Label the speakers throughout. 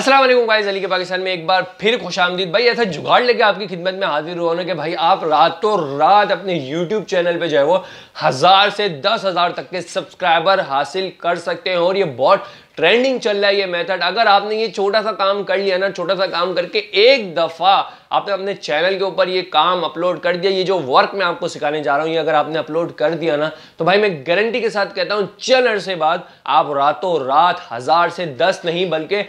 Speaker 1: Aslam guys Ali के पाकिस्तान में एक बार फिर खुश आमदीद भाई ऐसा जुगाड़ लेके आपकी खिदमत में हाजिर हुआ ना कि भाई आप रातों रात अपने YouTube चैनल पे जो है वो हज़ार से दस हज़ार तक के सब्सक्राइबर हासिल कर सकते हैं और ये बहुत ट्रेंडिंग चल रहा है ये मेथड अगर आपने ये छोटा सा काम कर लिया ना छोटा सा काम करके एक दफा आपने अपने चैनल के ऊपर ये काम अपलोड कर दिया ये जो वर्क मैं आपको सिखाने जा रहा हूँ ये अगर आपने अपलोड कर दिया ना तो भाई मैं गारंटी के साथ कहता हूँ चल अरसे बाद आप रातों रात हजार से दस नहीं बल्कि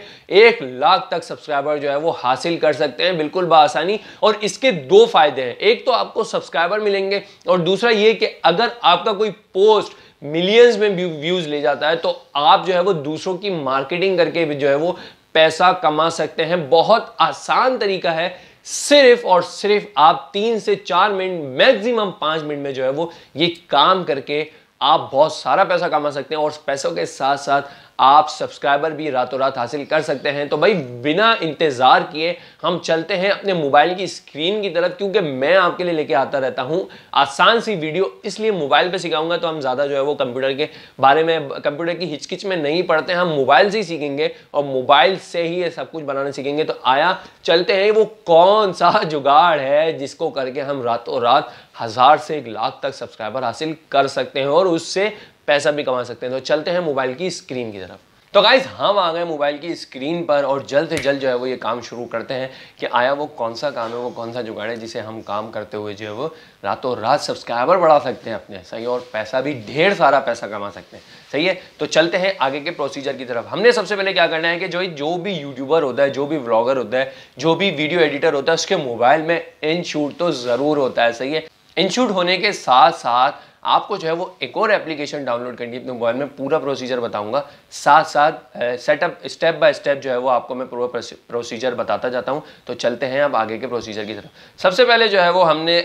Speaker 1: एक लाख तक सब्सक्राइबर जो है वो हासिल कर सकते हैं बिल्कुल बसानी और इसके दो फायदे हैं एक तो आपको सब्सक्राइबर मिलेंगे और दूसरा ये कि अगर आपका कोई पोस्ट मिलियंस में व्यूज ले जाता है तो आप जो है वो दूसरों की मार्केटिंग करके भी जो है वो पैसा कमा सकते हैं बहुत आसान तरीका है सिर्फ और सिर्फ आप तीन से चार मिनट मैक्सिमम पांच मिनट में जो है वो ये काम करके आप बहुत सारा पैसा कमा सकते हैं और पैसों के साथ साथ आप सब्सक्राइबर भी रातों रात हासिल कर सकते हैं तो भाई बिना इंतज़ार किए हम चलते हैं अपने मोबाइल की स्क्रीन की तरफ क्योंकि मैं आपके लिए लेके आता रहता हूँ आसान सी वीडियो इसलिए मोबाइल पर सिखाऊंगा तो हम ज़्यादा जो है वो कंप्यूटर के बारे में कंप्यूटर की हिचकिच में नहीं पढ़ते हम मोबाइल से ही सीखेंगे और मोबाइल से ही ये सब कुछ बनाना सीखेंगे तो आया चलते हैं वो कौन सा जुगाड़ है जिसको करके हम रातों रात हज़ार से एक लाख तक सब्सक्राइबर हासिल कर सकते हैं और उससे पैसा भी कमा सकते हैं तो चलते हैं मोबाइल की स्क्रीन की तरफ तो गाइज हम आ गए मोबाइल की स्क्रीन पर और जल्द से जल्द जो है वो ये काम शुरू करते हैं कि आया वो कौन सा काम है वो कौन सा जुगाड़ है जिसे हम काम करते हुए जो है वो रातों रात सब्सक्राइबर बढ़ा सकते हैं अपने सही और पैसा भी ढेर सारा पैसा कमा सकते हैं सही है तो चलते हैं आगे के प्रोसीजर की तरफ हमने सबसे पहले क्या करना है कि जो जो भी यूट्यूबर होता है जो भी व्लॉगर होता है जो भी वीडियो एडिटर होता है उसके मोबाइल में इन शूट तो ज़रूर होता है सही है इन शूट होने के साथ साथ आपको जो है वो एक और एप्लीकेशन डाउनलोड करनी है अपने मोबाइल में पूरा प्रोसीजर बताऊंगा साथ साथ सेटअप स्टेप बाय स्टेप जो है वो आपको मैं पूरा प्रोसीजर बताता जाता हूँ तो चलते हैं आप आगे के प्रोसीजर की तरफ सबसे पहले जो है वो हमने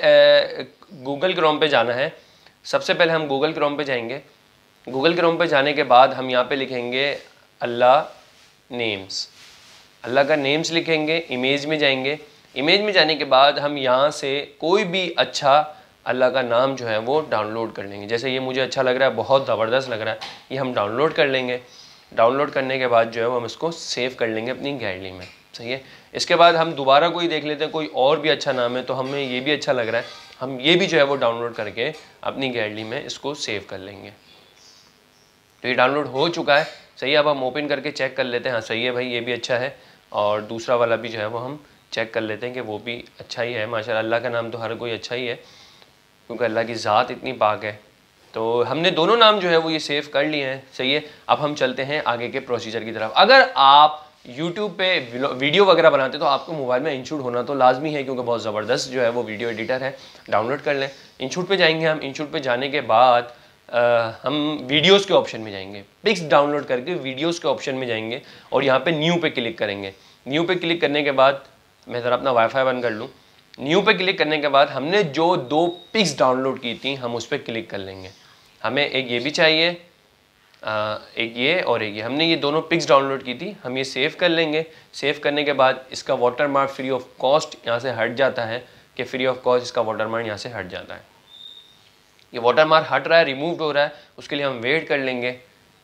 Speaker 1: गूगल क्रोम पर जाना है सबसे पहले हम गूगल क्रोम पर जाएंगे गूगल क्रोम पर जाने के बाद हम यहाँ पर लिखेंगे अल्लाह नेम्स अल्लाह का नेम्स लिखेंगे इमेज में जाएंगे इमेज में जाने के बाद हम यहाँ से कोई भी अच्छा अल्लाह का नाम जो है वो डाउनलोड कर लेंगे जैसे ये मुझे अच्छा लग रहा है बहुत ज़बरदस्त लग रहा है ये हम डाउनलोड कर लेंगे डाउनलोड करने के बाद जो है वो हम इसको सेव कर लेंगे अपनी गैलरी में सही है इसके बाद हम दोबारा कोई देख लेते हैं कोई और भी अच्छा नाम है तो हमें ये भी अच्छा लग रहा है हम ये भी जो है वो डाउनलोड करके अपनी गैलरी में इसको सेव कर लेंगे तो ये डाउनलोड हो चुका है सही है अब हम ओपन करके चेक कर लेते हैं हाँ सही है भाई ये भी अच्छा है और दूसरा वाला भी जो है वो हम चेक कर लेते हैं कि वो भी अच्छा ही है माशा अल्लाह का नाम तो हर कोई अच्छा ही है क्योंकि अल्लाह की ज़ात इतनी पाक है तो हमने दोनों नाम जो है वो ये सेव कर लिए हैं सही है अब हम चलते हैं आगे के प्रोसीजर की तरफ अगर आप यूट्यूब पे वीडियो वगैरह बनाते तो आपको मोबाइल में इंशूट होना तो लाजमी है क्योंकि बहुत ज़बरदस्त जो है वो वीडियो एडिटर है डाउनलोड कर लें इंशूट पे जाएंगे हम इंशूट पे जाने के बाद आ, हम वीडियोस के ऑप्शन में जाएंगे पिक्स डाउनलोड करके वीडियोस के ऑप्शन में जाएंगे और यहाँ पे न्यू पे क्लिक करेंगे न्यू पे क्लिक करने के बाद मैं ज़रा अपना वाईफाई बंद कर लूँ न्यू पे क्लिक करने के बाद हमने जो दो पिक्स डाउनलोड की थी हम उस पर क्लिक कर लेंगे हमें एक ये भी चाहिए आ, एक ये और एक ये हमने ये दोनों पिक्स डाउनलोड की थी हम ये सेव कर लेंगे सेव करने के बाद इसका water mark free of cost यहाँ से हट जाता है कि फ्री ऑफ कॉस्ट इसका वाटर मार्क यहाँ से हट जाता है ये वाटर मार्क हट रहा है रिमूव हो रहा है उसके लिए हम वेट कर लेंगे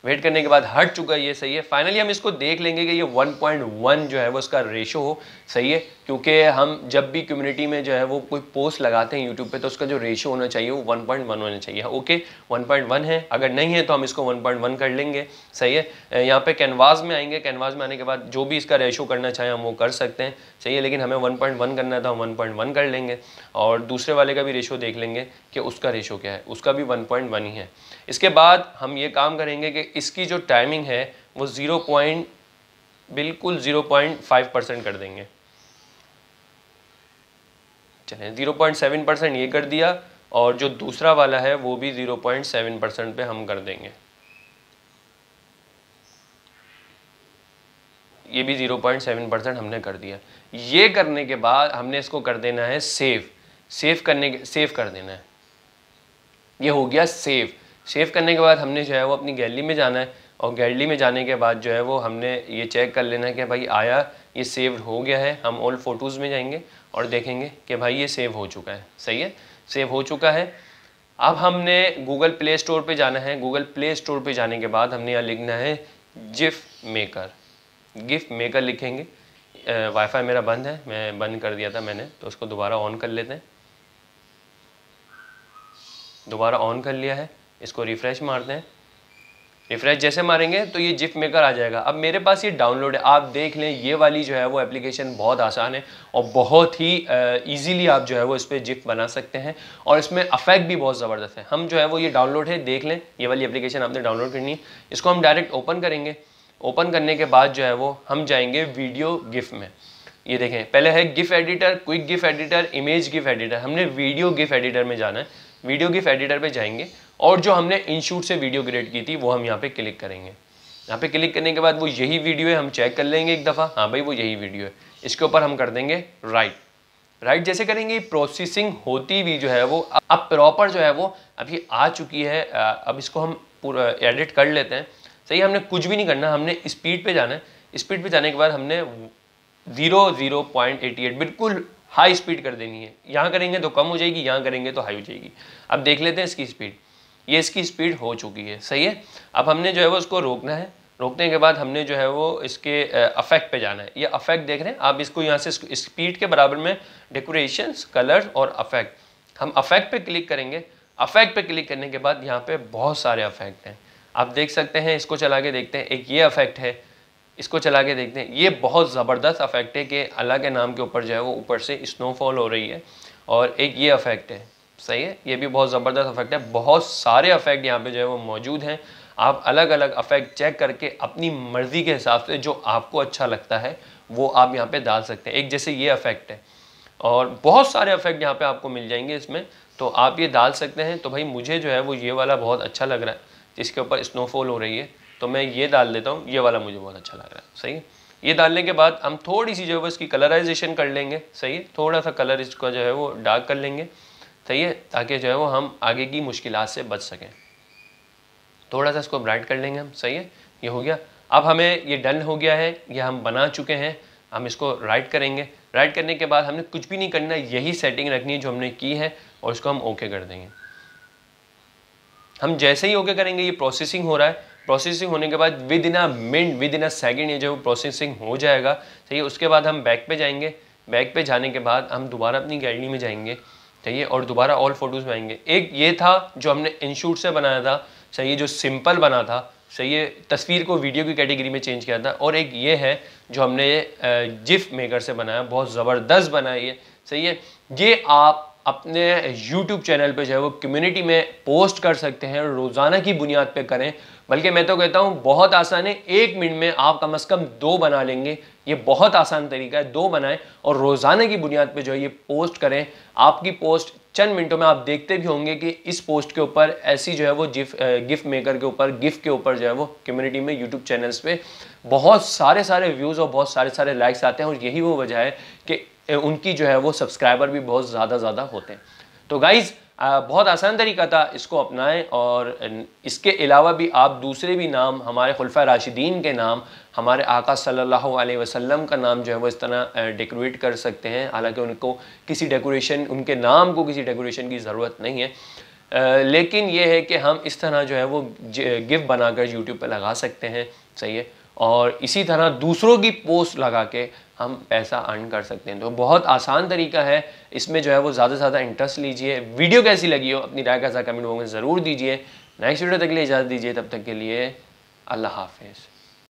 Speaker 1: वेट करने के बाद हट चुका है ये सही है फाइनली हम इसको देख लेंगे कि ये 1.1 जो है वो इसका रेशो हो सही है क्योंकि हम जब भी कम्युनिटी में जो है वो कोई पोस्ट लगाते हैं यूट्यूब पे तो उसका जो रेशो होना चाहिए वो 1.1 होना चाहिए ओके हाँ, 1.1 है अगर नहीं है तो हम इसको 1.1 कर लेंगे सही है यहाँ पे कैनवास में आएंगे कैनवास में आने के बाद जो भी इसका रेशो करना चाहें हम वो कर सकते हैं सही है लेकिन हमें वन करना है तो हम वन कर लेंगे और दूसरे वाले का भी रेशो देख लेंगे कि उसका रेशो क्या है उसका भी 1.1 ही है इसके बाद हम ये काम करेंगे कि इसकी जो टाइमिंग है वो ज़ीरो पॉइंट बिल्कुल ज़ीरो पॉइंट फाइव परसेंट कर देंगे चलें ज़ीरो पॉइंट सेवन परसेंट ये कर दिया और जो दूसरा वाला है वो भी ज़ीरो पॉइंट सेवन परसेंट पर हम कर देंगे ये भी ज़ीरो पॉइंट सेवन परसेंट हमने कर दिया ये करने के बाद हमने इसको कर देना है सेव सेव करने के सेव कर देना है ये हो गया सेव सेव करने के बाद हमने जो है वो अपनी गैलरी में जाना है और गैलरी में जाने के बाद जो है वो हमने ये चेक कर लेना है कि भाई आया ये सेव हो गया है हम ओल्ड फ़ोटोज़ में जाएंगे और देखेंगे कि भाई ये सेव हो चुका है सही है सेव हो चुका है अब हमने गूगल प्ले स्टोर पर जाना है गूगल प्ले स्टोर पर जाने के बाद हमने यहाँ लिखना है जिफ मेकर गिफ्ट मेकर लिखेंगे वाईफाई मेरा बंद है मैं बंद कर दिया था मैंने तो उसको दोबारा ऑन कर लेते हैं दोबारा ऑन कर लिया है इसको रिफ़्रेश मारते हैं रिफ़्रेश जैसे मारेंगे तो ये जिप मेकर आ जाएगा अब मेरे पास ये डाउनलोड है आप देख लें ये वाली जो है वो एप्लीकेशन बहुत आसान है और बहुत ही इजीली आप जो है वो इस पर जिप बना सकते हैं और इसमें अफेक्ट भी बहुत ज़बरदस्त है हम जो है वो ये डाउनलोड है देख लें ये वाली एप्लीकेशन आपने डाउनलोड करनी है इसको हम डायरेक्ट ओपन करेंगे ओपन करने के बाद जो है वो हम जाएंगे वीडियो गिफ्ट में ये देखें पहले है GIF editor quick GIF editor image GIF editor हमने वीडियो गिफ एडिटर में जाना है वीडियो गिफ एडिटर पे जाएंगे और जो हमने इनशूट से वीडियो क्रिएट की थी वो हम यहाँ पे क्लिक करेंगे यहाँ पे क्लिक करने के बाद वो यही वीडियो है हम चेक कर लेंगे एक दफ़ा हाँ भाई वो यही वीडियो है इसके ऊपर हम कर देंगे राइट राइट जैसे करेंगे प्रोसेसिंग होती हुई जो है वो अब प्रॉपर जो है वो अभी आ चुकी है अब इसको हम पूरा एडिट कर लेते हैं सही हमने कुछ भी नहीं करना हमने स्पीड पर जाना है स्पीड पर जाने के बाद हमने zero zero point eighty eight बिल्कुल हाई स्पीड कर देनी है यहाँ करेंगे तो कम हो जाएगी यहाँ करेंगे तो हाई हो जाएगी अब देख लेते हैं इसकी स्पीड ये इसकी स्पीड हो चुकी है सही है अब हमने जो है वो उसको रोकना है रोकने के बाद हमने जो है वो इसके अफेक्ट पे जाना है ये अफेक्ट देख रहे हैं आप इसको यहाँ से स्पीड के बराबर में डेकोरेशंस कलर और अफेक्ट हम अफेक्ट पे क्लिक करेंगे अफेक्ट पे क्लिक करने के बाद यहाँ पे बहुत सारे अफेक्ट हैं आप देख सकते हैं इसको चला के देखते हैं एक ये अफेक्ट है इसको चला के देखते हैं ये बहुत ज़बरदस्त अफेक्ट है कि अल्लाह के नाम के ऊपर जो है वो ऊपर से स्नोफॉल हो रही है और एक ये अफेक्ट है सही है ये भी बहुत ज़बरदस्त अफेक्ट है बहुत सारे अफेक्ट यहाँ पे जो है वो मौजूद हैं आप अलग अलग अफेक्ट चेक करके अपनी मर्ज़ी के हिसाब से जो आपको अच्छा लगता है वो आप यहाँ पर डाल सकते हैं एक जैसे ये अफेक्ट है और बहुत सारे अफेक्ट यहाँ पर आपको मिल जाएंगे इसमें तो आप ये डाल सकते हैं तो भाई मुझे जो है वो ये वाला बहुत अच्छा लग रहा है जिसके ऊपर स्नोफॉल हो रही है तो मैं ये डाल देता हूँ ये वाला मुझे बहुत अच्छा लग रहा है सही है ये डालने के बाद हम थोड़ी सी जो है वो इसकी कलराइजेशन कर लेंगे सही है थोड़ा सा कलर इसका जो है वो डार्क कर लेंगे सही है ताकि जो है वो हम आगे की मुश्किल से बच सकें थोड़ा सा इसको ब्राइट कर लेंगे हम सही है ये हो गया अब हमें ये डन हो गया है ये हम बना चुके हैं हम इसको राइट करेंगे राइट करने के बाद हमने कुछ भी नहीं करना यही सेटिंग रखनी है जो हमने की है और इसको हम ओके कर देंगे हम जैसे ही ओके करेंगे ये प्रोसेसिंग हो रहा है प्रोसेसिंग होने के बाद within a minute within a second ये जो प्रोसेसिंग हो जाएगा सही है उसके बाद हम बैक पे जाएंगे बैक पे जाने के बाद हम दोबारा अपनी गैलरी में जाएंगे सही है और दोबारा ऑल फोटोज़ में आएंगे एक ये था जो हमने इनशूट से बनाया था सही है जो सिंपल बना था सही है तस्वीर को वीडियो की कैटेगरी में चेंज किया था और एक ये है जो हमने जिफ मेकर से बनाया बहुत ज़बरदस्त बनाया ये सही है ये आप अपने यूट्यूब चैनल पे जो है वो कम्युनिटी में पोस्ट कर सकते हैं रोज़ाना की बुनियाद पे करें बल्कि मैं तो कहता हूँ बहुत आसान है एक मिनट में आप कम अज़ कम दो बना लेंगे ये बहुत आसान तरीका है दो बनाएं और रोज़ाना की बुनियाद पे जो है ये पोस्ट करें आपकी पोस्ट चंद मिनटों में आप देखते भी होंगे कि इस पोस्ट के ऊपर ऐसी जो है वो जिफ गिफ्ट मेकर के ऊपर गिफ्ट के ऊपर जो है वो कम्युनिटी में यूट्यूब चैनल्स पे बहुत सारे सारे व्यूज़ और बहुत सारे सारे लाइक्स आते हैं और यही वो वजह है कि उनकी जो है वो सब्सक्राइबर भी बहुत ज़्यादा ज़्यादा होते हैं तो गाइज़ बहुत आसान तरीका था इसको अपनाएं और इसके अलावा भी आप दूसरे भी नाम हमारे खुलफा राशिदीन के नाम हमारे आका सल्लल्लाहु अलैहि वसल्लम का नाम जो है वो इस तरह डेकोरेट कर सकते हैं हालांकि उनको किसी डेकोरेशन उनके नाम को किसी डेकोरेशन की ज़रूरत नहीं है लेकिन ये है कि हम इस तरह जो है वो गिफ्ट बनाकर यूट्यूब पर लगा सकते हैं सही है और इसी तरह दूसरों की पोस्ट लगा के हम पैसा अर्न कर सकते हैं तो बहुत आसान तरीका है इसमें जो है वो ज़्यादा से ज़्यादा इंटरेस्ट लीजिए वीडियो कैसी लगी हो अपनी राय का सा कमेंट बॉक्स में ज़रूर दीजिए नेक्स्ट वीडियो तक के लिए इजाज़त दीजिए तब तक के लिए अल्लाह हाफिज़